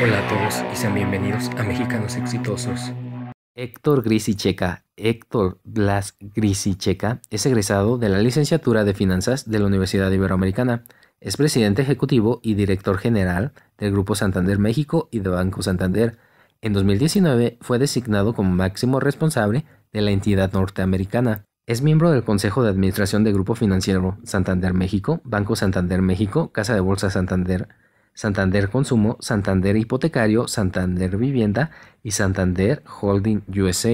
Hola a todos y sean bienvenidos a Mexicanos Exitosos. Héctor Grisicheca. Héctor Blas Grisicheca es egresado de la licenciatura de Finanzas de la Universidad Iberoamericana. Es presidente ejecutivo y director general del Grupo Santander México y de Banco Santander. En 2019 fue designado como máximo responsable de la entidad norteamericana. Es miembro del Consejo de Administración del Grupo Financiero Santander México, Banco Santander México, Casa de Bolsa Santander Santander Consumo, Santander Hipotecario, Santander Vivienda y Santander Holding USA.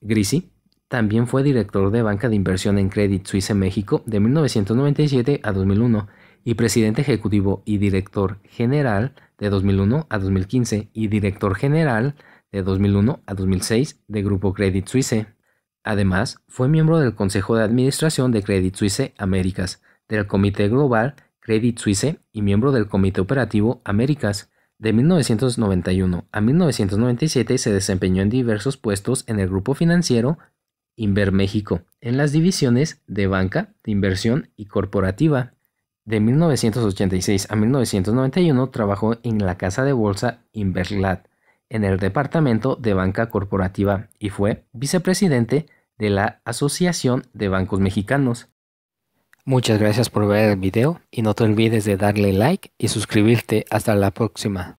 Grisi también fue director de banca de inversión en Credit Suisse México de 1997 a 2001 y presidente ejecutivo y director general de 2001 a 2015 y director general de 2001 a 2006 de Grupo Credit Suisse. Además, fue miembro del Consejo de Administración de Credit Suisse Américas, del Comité Global Credit Suisse y miembro del Comité Operativo Américas. De 1991 a 1997 se desempeñó en diversos puestos en el grupo financiero México en las divisiones de banca, de inversión y corporativa. De 1986 a 1991 trabajó en la casa de bolsa Inverlat, en el departamento de banca corporativa y fue vicepresidente de la Asociación de Bancos Mexicanos. Muchas gracias por ver el video y no te olvides de darle like y suscribirte. Hasta la próxima.